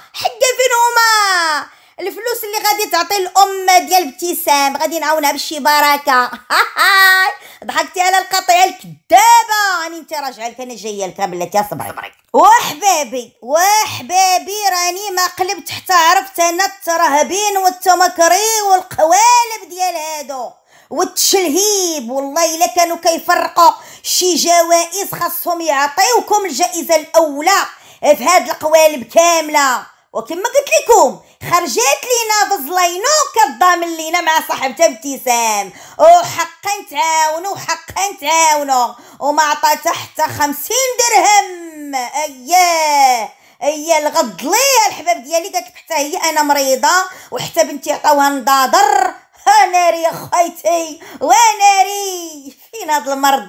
حتى فين هما الفلوس اللي غادي تعطي الام ديال ابتسام غادي نعاونها بشي بركه ضحكتي على القطيع الكذابه راني انت راجعه لك انا جايه لك بلاتي صبري وحبابي وحبابي راني ما قلبت حتى عرفت انا الترهبين والتمكري والقوالب ديال هادو والتشلهيب والله الا كانوا كيفرقوا شي جوائز خاصهم يعطيوكم الجائزه الاولى في هاد القوالب كامله وكما قلت لكم خرجات لينا بزلينو كضامن لينا مع صاحبتها ابتسام وحقا تعاونوا وحقا تعاونوا وما عطاتها حتى خمسين درهم اياه هي الغد ليها الحباب ديالي قالت حتى هي انا مريضه وحتى بنتي عطاوها نضاضر ناري يا خويتي وناري فين هاد المرض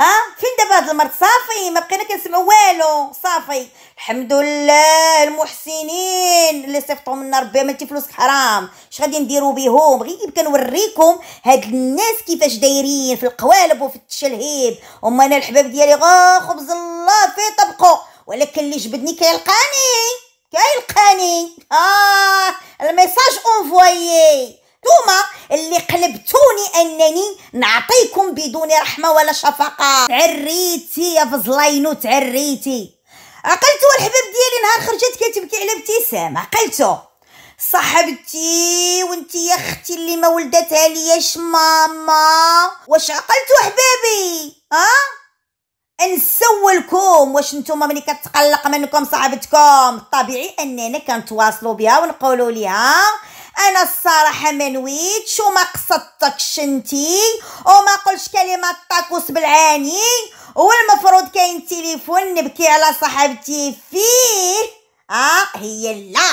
اه فين دابا هاد المرض صافي ما بقينا كنسمعوا والو صافي الحمد لله المحسنين اللي صيفطوا منا ربي عملتي فلوسك حرام اش غادي نديروا بهم غير كنوريكم هاد الناس كيفاش دايرين في القوالب وفي التشلهيب هما انا الحباب ديالي غا خبز الله في طبقه ولكن اللي جبدني كيلقاني كيلقاني اه الميساج اونفويي نتوما اللي قلبتوني انني نعطيكم بدون رحمه ولا شفقه عريتي يا فزلاينو تعريتي عقلتو الحباب ديالي نهار خرجت كتبكي على ابتسامه عقلتو صاحبتي وانت يا اختي اللي ما ولدتها لياش ماما واش عقلتو احبابي ها نسولكم واش نتوما ملي كتقلق منكم صاحبتكم طبيعي اننا كنتواصلوا بها ونقولوا ليها انا الصراحه ما نويتش وما قصدتكش انتي وما قلتش كلمه طاكوس بالعاني والمفروض كاين تليفون نبكي على صاحبتي فيه اه هي لا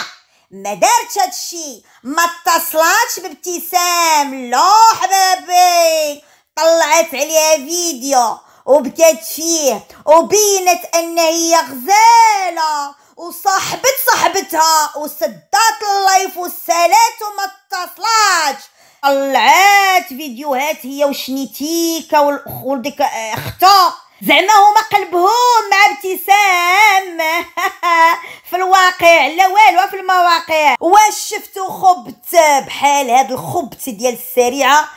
ما دارتش هادشي ما اتصلاتش بابتسام لو حبابي طلعت عليها فيديو وبكات فيه وبينت ان هي غزاله وصاحبت صاحبتها وسدات الفسالات وما اتصلاتش طلعات فيديوهات هي وشنيتيكا ديك آه، اختا زعما هما قلبهم مع ابتسام في الواقع لا والو في المواقع واش شفتو خبت بحال هاد الخبت ديال السريعه